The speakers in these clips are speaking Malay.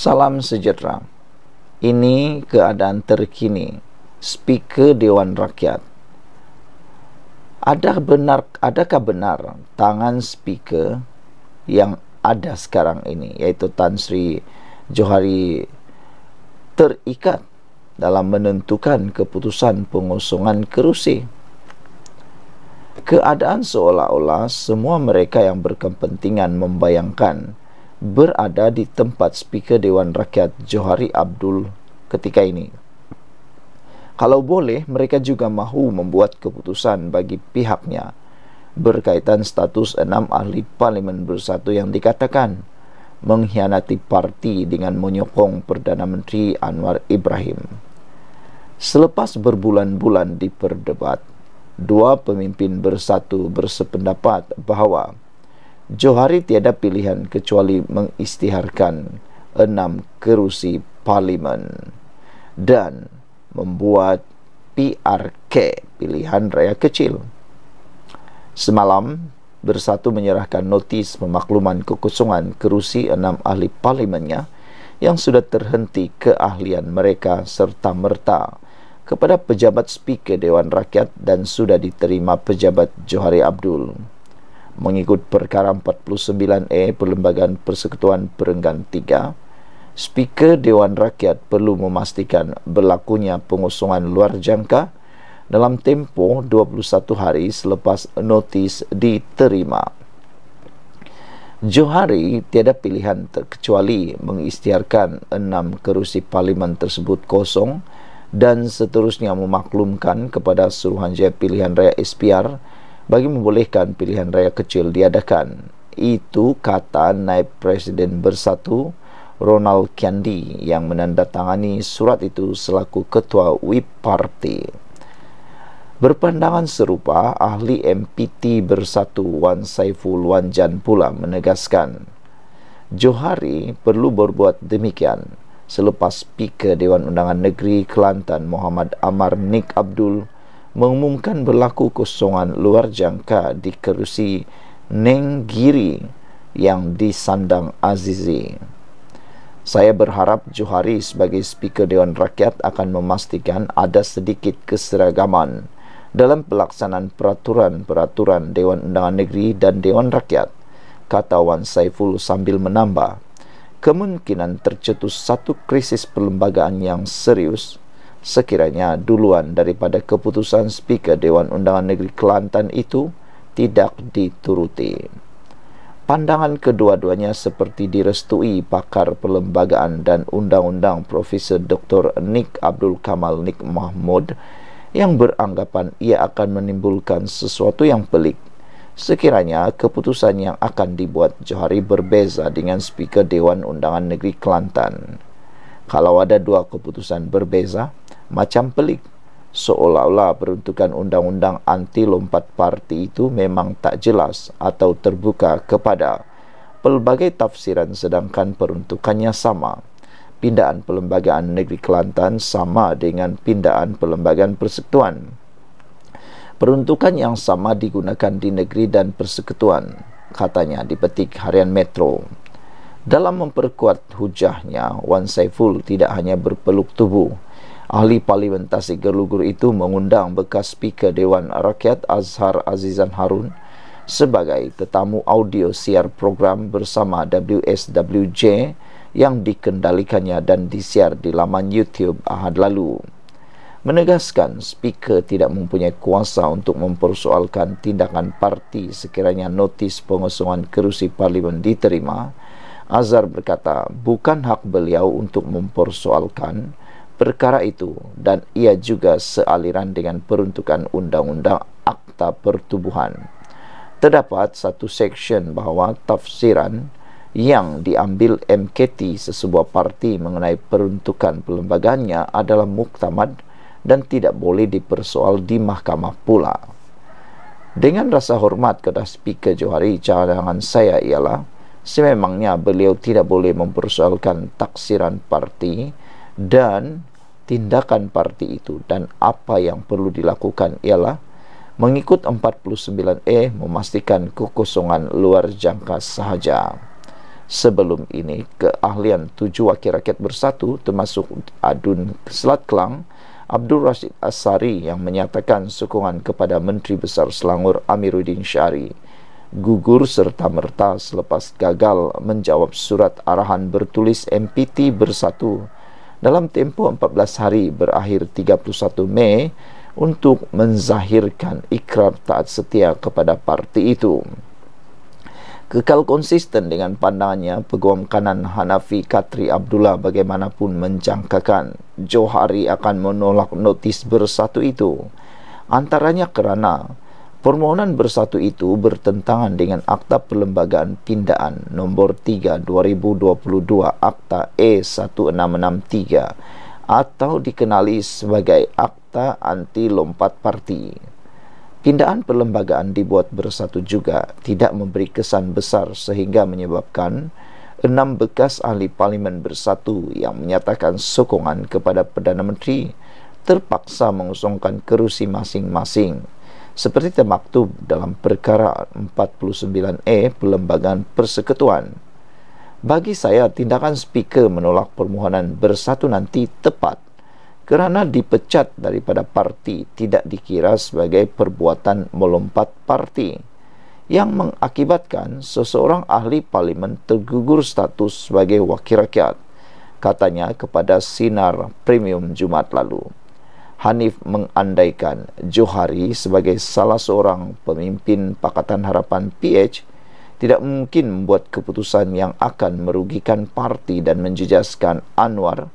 Salam sejahtera. Ini keadaan terkini. Speaker Dewan Rakyat. Adakah benar adakah benar tangan speaker yang ada sekarang ini yaitu Tan Sri Johari terikat dalam menentukan keputusan pengosongan kerusi? Keadaan seolah-olah semua mereka yang berkepentingan membayangkan berada di tempat speaker Dewan Rakyat Johari Abdul ketika ini. Kalau boleh, mereka juga mahu membuat keputusan bagi pihaknya berkaitan status enam ahli parlimen bersatu yang dikatakan mengkhianati parti dengan menyokong Perdana Menteri Anwar Ibrahim. Selepas berbulan-bulan diperdebat, dua pemimpin bersatu bersependapat bahawa Johari tiada pilihan kecuali mengistiharkan enam kerusi parlimen dan membuat PRK pilihan raya kecil. Semalam bersatu menyerahkan notis pemakluman kekosongan kerusi enam ahli parlimennya yang sudah terhenti keahlian mereka serta merta kepada pejabat speaker Dewan Rakyat dan sudah diterima pejabat Johari Abdul mengikut perkara 49A e, Perlembagaan Persekutuan Perenggan 3 Speaker Dewan Rakyat perlu memastikan berlakunya pengusungan luar jangka dalam tempoh 21 hari selepas notis diterima. Johari tiada pilihan terkecuali mengisytiharkan enam kerusi parlimen tersebut kosong dan seterusnya memaklumkan kepada Suruhanjaya Pilihan Raya SPR bagi membolehkan pilihan raya kecil diadakan. Itu kata naib presiden bersatu Ronald Kennedy yang menandatangani surat itu selaku ketua WIP Party. Berpandangan serupa, ahli MPT bersatu Wan Saiful Wan Jan pula menegaskan Johari perlu berbuat demikian selepas speaker Dewan Undangan Negeri Kelantan Muhammad Amar Nik Abdul mengumumkan berlaku kosongan luar jangka di kerusi Nenggiri yang disandang Azizi. Saya berharap Johari sebagai speaker Dewan Rakyat akan memastikan ada sedikit keseragaman dalam pelaksanaan peraturan-peraturan Dewan Undangan Negeri dan Dewan Rakyat, kata Wan Saiful sambil menambah, kemungkinan tercetus satu krisis perlembagaan yang serius sekiranya duluan daripada keputusan speaker Dewan Undangan Negeri Kelantan itu tidak dituruti. Pandangan kedua-duanya seperti direstui pakar perlembagaan dan undang-undang Profesor Dr. Nick Abdul Kamal Nick Mahmud yang beranggapan ia akan menimbulkan sesuatu yang pelik sekiranya keputusan yang akan dibuat Johari berbeza dengan Speaker Dewan Undangan Negeri Kelantan. Kalau ada dua keputusan berbeza, macam pelik seolah-olah peruntukan undang-undang anti lompat parti itu memang tak jelas atau terbuka kepada pelbagai tafsiran sedangkan peruntukannya sama pindaan perlembagaan negeri Kelantan sama dengan pindaan perlembagaan persekutuan peruntukan yang sama digunakan di negeri dan persekutuan katanya di petik harian metro dalam memperkuat hujahnya Wan Saiful tidak hanya berpeluk tubuh Ahli Parlimen Tasik Gerlugur itu mengundang bekas Speaker Dewan Rakyat Azhar Azizan Harun sebagai tetamu audio siar program bersama WSWJ yang dikendalikannya dan disiar di laman YouTube Ahad lalu. Menegaskan speaker tidak mempunyai kuasa untuk mempersoalkan tindakan parti sekiranya notis pengosongan kerusi parlimen diterima, Azhar berkata bukan hak beliau untuk mempersoalkan, perkara itu dan ia juga sealiran dengan peruntukan undang-undang akta pertubuhan. Terdapat satu section bahawa tafsiran yang diambil MKT sesebuah parti mengenai peruntukan perlembagaannya adalah muktamad dan tidak boleh dipersoal di mahkamah pula. Dengan rasa hormat kepada Speaker Johari, cadangan saya ialah sememangnya beliau tidak boleh mempersoalkan taksiran parti dan tindakan parti itu dan apa yang perlu dilakukan ialah mengikut 49E memastikan kekosongan luar jangka sahaja. Sebelum ini, keahlian tujuh wakil rakyat bersatu termasuk Adun Selat Kelang, Abdul Rashid Asari yang menyatakan sokongan kepada Menteri Besar Selangor Amiruddin Syari gugur serta merta selepas gagal menjawab surat arahan bertulis MPT bersatu dalam tempoh 14 hari berakhir 31 Mei untuk menzahirkan ikrar taat setia kepada parti itu. Kekal konsisten dengan pandangannya, peguam kanan Hanafi Katri Abdullah bagaimanapun menjangkakan Johari akan menolak notis bersatu itu. Antaranya kerana Permohonan bersatu itu bertentangan dengan Akta Perlembagaan Pindaan Nombor 3 2022 Akta E 1663 atau dikenali sebagai Akta Anti Lompat Parti. Pindaan perlembagaan dibuat bersatu juga tidak memberi kesan besar sehingga menyebabkan enam bekas ahli parlimen bersatu yang menyatakan sokongan kepada Perdana Menteri terpaksa mengusungkan kerusi masing-masing seperti termaktub dalam perkara 49 e Perlembagaan Persekutuan. Bagi saya, tindakan speaker menolak permohonan bersatu nanti tepat kerana dipecat daripada parti tidak dikira sebagai perbuatan melompat parti yang mengakibatkan seseorang ahli parlimen tergugur status sebagai wakil rakyat, katanya kepada Sinar Premium Jumat lalu. Hanif mengandaikan Johari sebagai salah seorang pemimpin Pakatan Harapan PH tidak mungkin membuat keputusan yang akan merugikan parti dan menjejaskan Anwar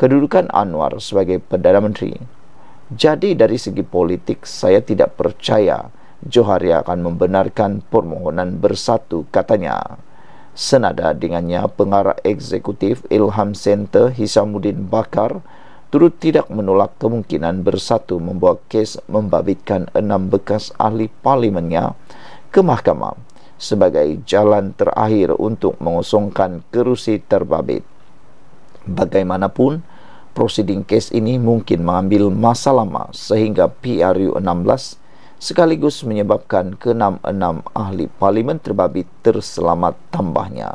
kedudukan Anwar sebagai Perdana Menteri. Jadi dari segi politik saya tidak percaya Johari akan membenarkan permohonan bersatu katanya. Senada dengannya pengarah eksekutif Ilham Center Hisamuddin Bakar turut tidak menolak kemungkinan bersatu membawa kes membabitkan enam bekas ahli parlimennya ke mahkamah sebagai jalan terakhir untuk mengosongkan kerusi terbabit. Bagaimanapun, prosiding kes ini mungkin mengambil masa lama sehingga PRU 16 sekaligus menyebabkan keenam-enam ahli parlimen terbabit terselamat tambahnya.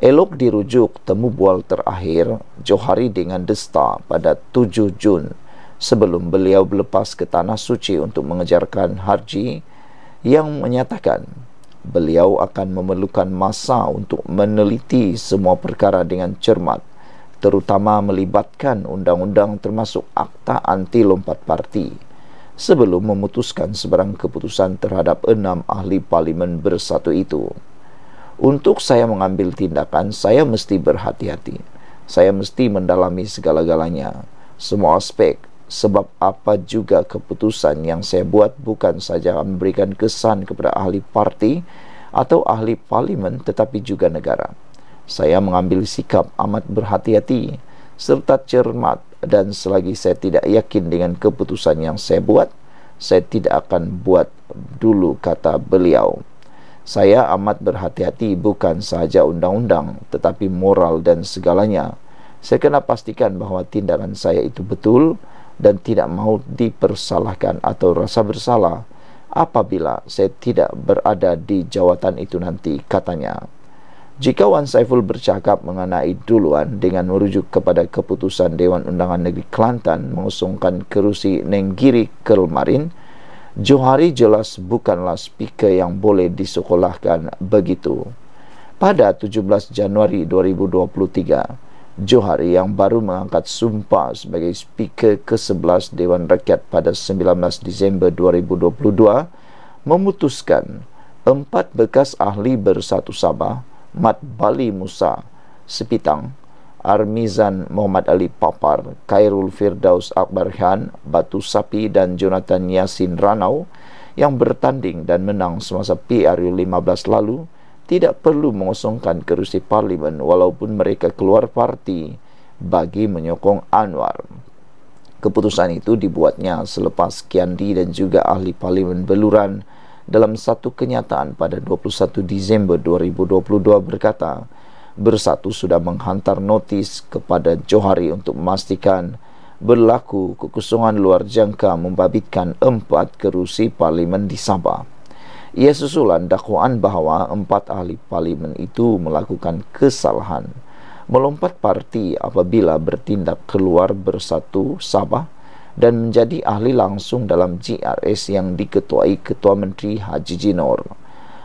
Elok dirujuk temu bual terakhir Johari dengan Desta pada 7 Jun sebelum beliau berlepas ke Tanah Suci untuk mengejarkan Harji yang menyatakan beliau akan memerlukan masa untuk meneliti semua perkara dengan cermat terutama melibatkan undang-undang termasuk akta anti lompat parti sebelum memutuskan sebarang keputusan terhadap enam ahli parlimen bersatu itu untuk saya mengambil tindakan, saya mesti berhati-hati. Saya mesti mendalami segala-galanya, semua aspek, sebab apa juga keputusan yang saya buat bukan saja memberikan kesan kepada ahli parti atau ahli parlimen tetapi juga negara. Saya mengambil sikap amat berhati-hati serta cermat dan selagi saya tidak yakin dengan keputusan yang saya buat, saya tidak akan buat dulu kata beliau. Saya amat berhati-hati bukan sahaja undang-undang tetapi moral dan segalanya. Saya kena pastikan bahawa tindakan saya itu betul dan tidak mahu dipersalahkan atau rasa bersalah apabila saya tidak berada di jawatan itu nanti katanya. Jika Wan Saiful bercakap mengenai duluan dengan merujuk kepada keputusan Dewan Undangan Negeri Kelantan mengusungkan kerusi Nenggiri Kelmarin ke Johari jelas bukanlah speaker yang boleh disekolahkan begitu. Pada 17 Januari 2023, Johari yang baru mengangkat sumpah sebagai speaker ke-11 Dewan Rakyat pada 19 Disember 2022 memutuskan empat bekas ahli bersatu Sabah, Mat Bali Musa, Sepitang Armizan Muhammad Ali Papar, Khairul Firdaus Akbar Khan, Batu Sapi dan Jonathan Yasin Ranau yang bertanding dan menang semasa PRU 15 lalu tidak perlu mengosongkan kerusi parlimen walaupun mereka keluar parti bagi menyokong Anwar. Keputusan itu dibuatnya selepas Kiandi dan juga ahli parlimen beluran dalam satu kenyataan pada 21 Disember 2022 berkata, bersatu sudah menghantar notis kepada Johari untuk memastikan berlaku kekosongan luar jangka membabitkan empat kerusi parlimen di Sabah. Ia susulan dakwaan bahawa empat ahli parlimen itu melakukan kesalahan melompat parti apabila bertindak keluar bersatu Sabah dan menjadi ahli langsung dalam GRS yang diketuai Ketua Menteri Haji Jinor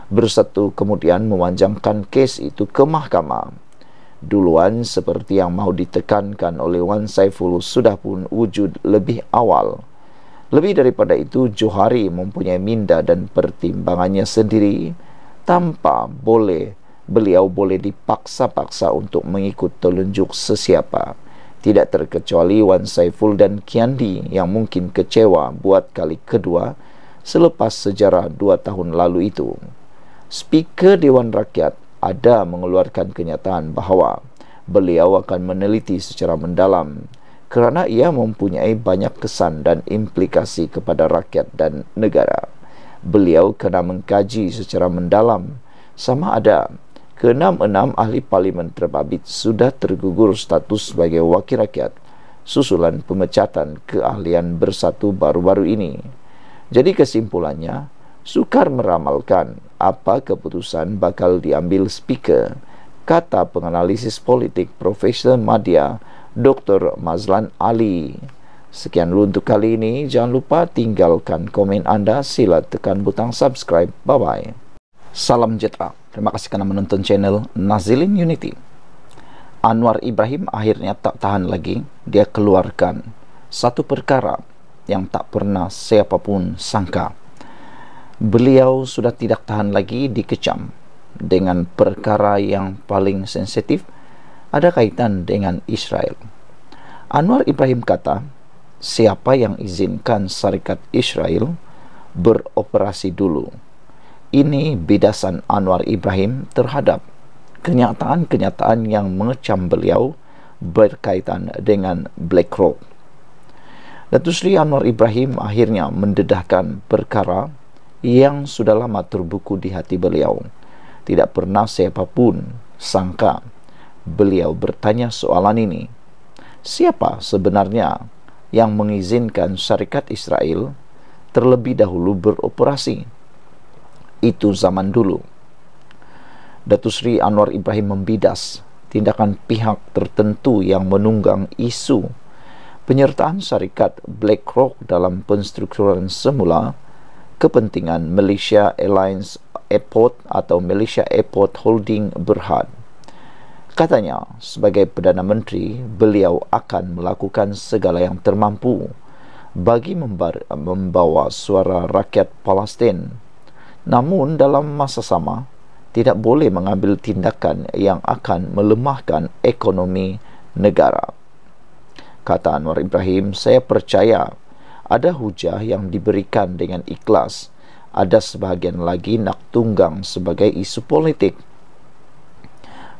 bersatu kemudian memanjangkan kes itu ke mahkamah. Duluan seperti yang mahu ditekankan oleh Wan Saiful sudah pun wujud lebih awal. Lebih daripada itu, Johari mempunyai minda dan pertimbangannya sendiri tanpa boleh beliau boleh dipaksa-paksa untuk mengikut telunjuk sesiapa. Tidak terkecuali Wan Saiful dan Kiandi yang mungkin kecewa buat kali kedua selepas sejarah dua tahun lalu itu speaker Dewan Rakyat ada mengeluarkan kenyataan bahawa beliau akan meneliti secara mendalam kerana ia mempunyai banyak kesan dan implikasi kepada rakyat dan negara. Beliau kena mengkaji secara mendalam sama ada keenam-enam ahli parlimen terbabit sudah tergugur status sebagai wakil rakyat susulan pemecatan keahlian bersatu baru-baru ini. Jadi kesimpulannya, sukar meramalkan apa keputusan bakal diambil speaker kata penganalisis politik Profesor Madya Dr. Mazlan Ali sekian dulu untuk kali ini jangan lupa tinggalkan komen anda sila tekan butang subscribe bye bye salam jetra terima kasih kerana menonton channel Nazilin Unity Anwar Ibrahim akhirnya tak tahan lagi dia keluarkan satu perkara yang tak pernah siapapun sangka beliau sudah tidak tahan lagi dikecam dengan perkara yang paling sensitif ada kaitan dengan Israel. Anwar Ibrahim kata, siapa yang izinkan syarikat Israel beroperasi dulu? Ini bidasan Anwar Ibrahim terhadap kenyataan-kenyataan yang mengecam beliau berkaitan dengan Black Rock. Datuk Sri Anwar Ibrahim akhirnya mendedahkan perkara yang sudah lama terbuku di hati beliau. Tidak pernah siapapun sangka beliau bertanya soalan ini. Siapa sebenarnya yang mengizinkan syarikat Israel terlebih dahulu beroperasi? Itu zaman dulu. Datu Sri Anwar Ibrahim membidas tindakan pihak tertentu yang menunggang isu penyertaan syarikat BlackRock dalam penstrukturan semula kepentingan Malaysia Airlines Airport atau Malaysia Airport Holding Berhad. Katanya, sebagai Perdana Menteri, beliau akan melakukan segala yang termampu bagi membawa suara rakyat Palestin. Namun dalam masa sama, tidak boleh mengambil tindakan yang akan melemahkan ekonomi negara. Kata Anwar Ibrahim, saya percaya ada hujah yang diberikan dengan ikhlas ada sebahagian lagi nak tunggang sebagai isu politik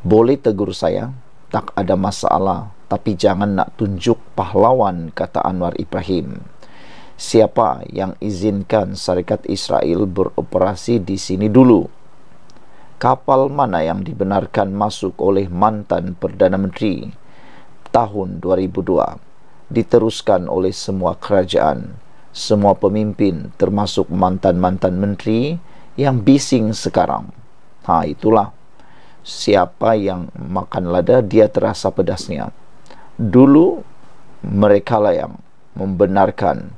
boleh tegur saya tak ada masalah tapi jangan nak tunjuk pahlawan kata Anwar Ibrahim siapa yang izinkan syarikat Israel beroperasi di sini dulu kapal mana yang dibenarkan masuk oleh mantan Perdana Menteri tahun 2002 diteruskan oleh semua kerajaan, semua pemimpin termasuk mantan-mantan menteri yang bising sekarang. Ha itulah. Siapa yang makan lada dia terasa pedasnya. Dulu mereka lah yang membenarkan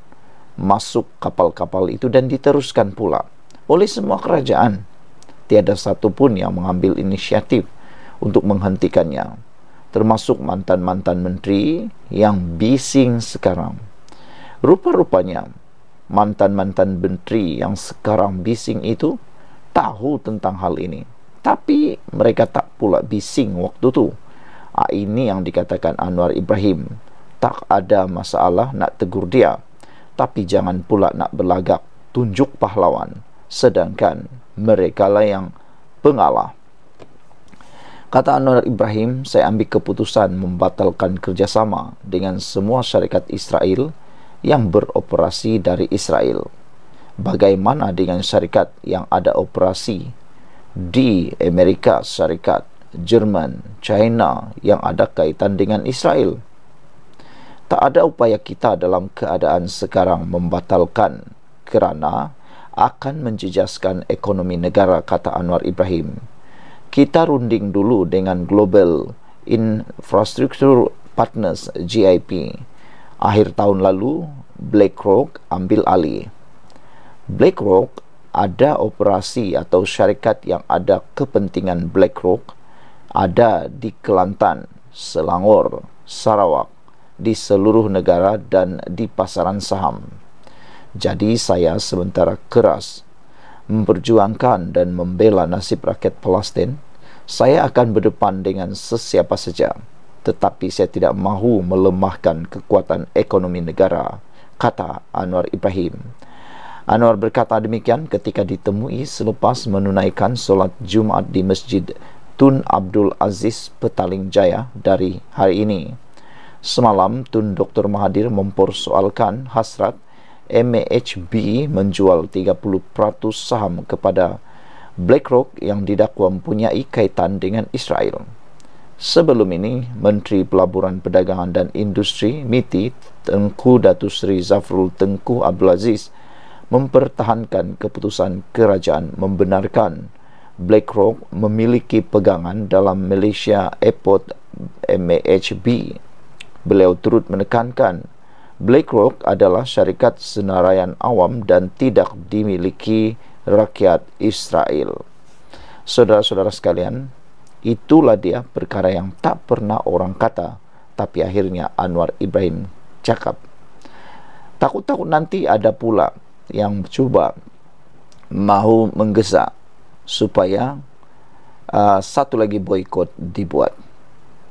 masuk kapal-kapal itu dan diteruskan pula oleh semua kerajaan. Tiada satu pun yang mengambil inisiatif untuk menghentikannya termasuk mantan-mantan menteri yang bising sekarang. Rupa-rupanya mantan-mantan menteri yang sekarang bising itu tahu tentang hal ini. Tapi mereka tak pula bising waktu tu. Ah, ini yang dikatakan Anwar Ibrahim. Tak ada masalah nak tegur dia. Tapi jangan pula nak berlagak tunjuk pahlawan. Sedangkan mereka lah yang pengalah. Kata Anwar Ibrahim, saya ambil keputusan membatalkan kerjasama dengan semua syarikat Israel yang beroperasi dari Israel. Bagaimana dengan syarikat yang ada operasi di Amerika Syarikat, Jerman, China yang ada kaitan dengan Israel? Tak ada upaya kita dalam keadaan sekarang membatalkan kerana akan menjejaskan ekonomi negara, kata Anwar Ibrahim kita runding dulu dengan Global Infrastructure Partners GIP. Akhir tahun lalu, BlackRock ambil alih. BlackRock ada operasi atau syarikat yang ada kepentingan BlackRock ada di Kelantan, Selangor, Sarawak, di seluruh negara dan di pasaran saham. Jadi saya sementara keras memperjuangkan dan membela nasib rakyat Palestin, saya akan berdepan dengan sesiapa saja. Tetapi saya tidak mahu melemahkan kekuatan ekonomi negara, kata Anwar Ibrahim. Anwar berkata demikian ketika ditemui selepas menunaikan solat Jumaat di Masjid Tun Abdul Aziz Petaling Jaya dari hari ini. Semalam, Tun Dr. Mahathir mempersoalkan hasrat MHB menjual 30% saham kepada BlackRock yang didakwa mempunyai kaitan dengan Israel. Sebelum ini, Menteri Pelaburan Perdagangan dan Industri MITI Tengku Datuk Seri Zafrul Tengku Abdul Aziz mempertahankan keputusan kerajaan membenarkan BlackRock memiliki pegangan dalam Malaysia Airport MHB. Beliau turut menekankan BlackRock adalah syarikat senarayan awam dan tidak dimiliki rakyat Israel. Saudara-saudara sekalian, itulah dia perkara yang tak pernah orang kata, tapi akhirnya Anwar Ibrahim cakap. Takut-takut nanti ada pula yang cuba mahu menggesa supaya uh, satu lagi boykot dibuat.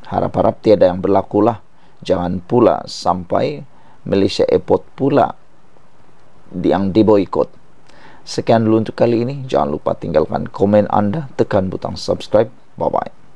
Harap-harap tiada yang berlakulah. Jangan pula sampai... Malaysia Airport pula yang diboykot. Sekian dulu untuk kali ini. Jangan lupa tinggalkan komen anda, tekan butang subscribe. Bye-bye.